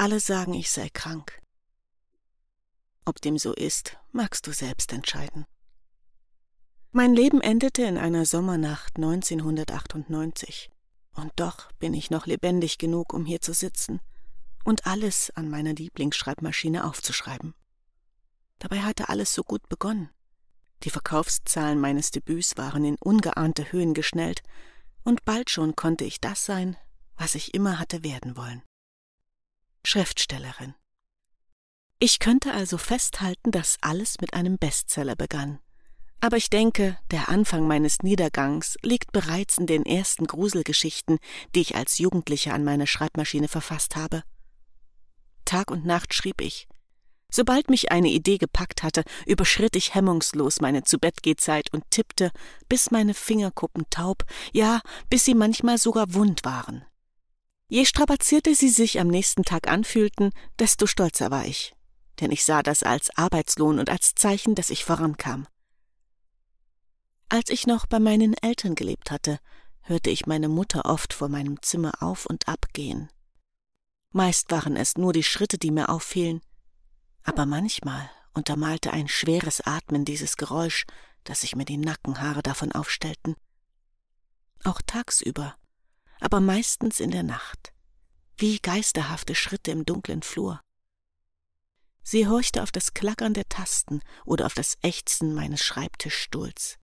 Alle sagen, ich sei krank. Ob dem so ist, magst du selbst entscheiden. Mein Leben endete in einer Sommernacht 1998. Und doch bin ich noch lebendig genug, um hier zu sitzen und alles an meiner Lieblingsschreibmaschine aufzuschreiben. Dabei hatte alles so gut begonnen. Die Verkaufszahlen meines Debüts waren in ungeahnte Höhen geschnellt, und bald schon konnte ich das sein, was ich immer hatte werden wollen. Schriftstellerin. Ich könnte also festhalten, dass alles mit einem Bestseller begann. Aber ich denke, der Anfang meines Niedergangs liegt bereits in den ersten Gruselgeschichten, die ich als Jugendlicher an meine Schreibmaschine verfasst habe. Tag und Nacht schrieb ich. Sobald mich eine Idee gepackt hatte, überschritt ich hemmungslos meine Zubettgehzeit und tippte, bis meine Fingerkuppen taub, ja, bis sie manchmal sogar wund waren. Je strapazierter sie sich am nächsten Tag anfühlten, desto stolzer war ich, denn ich sah das als Arbeitslohn und als Zeichen, dass ich vorankam. Als ich noch bei meinen Eltern gelebt hatte, hörte ich meine Mutter oft vor meinem Zimmer auf und ab gehen. Meist waren es nur die Schritte, die mir auffielen, aber manchmal untermalte ein schweres Atmen dieses Geräusch, dass sich mir die Nackenhaare davon aufstellten. Auch tagsüber aber meistens in der Nacht, wie geisterhafte Schritte im dunklen Flur. Sie horchte auf das Klackern der Tasten oder auf das Ächzen meines Schreibtischstuhls.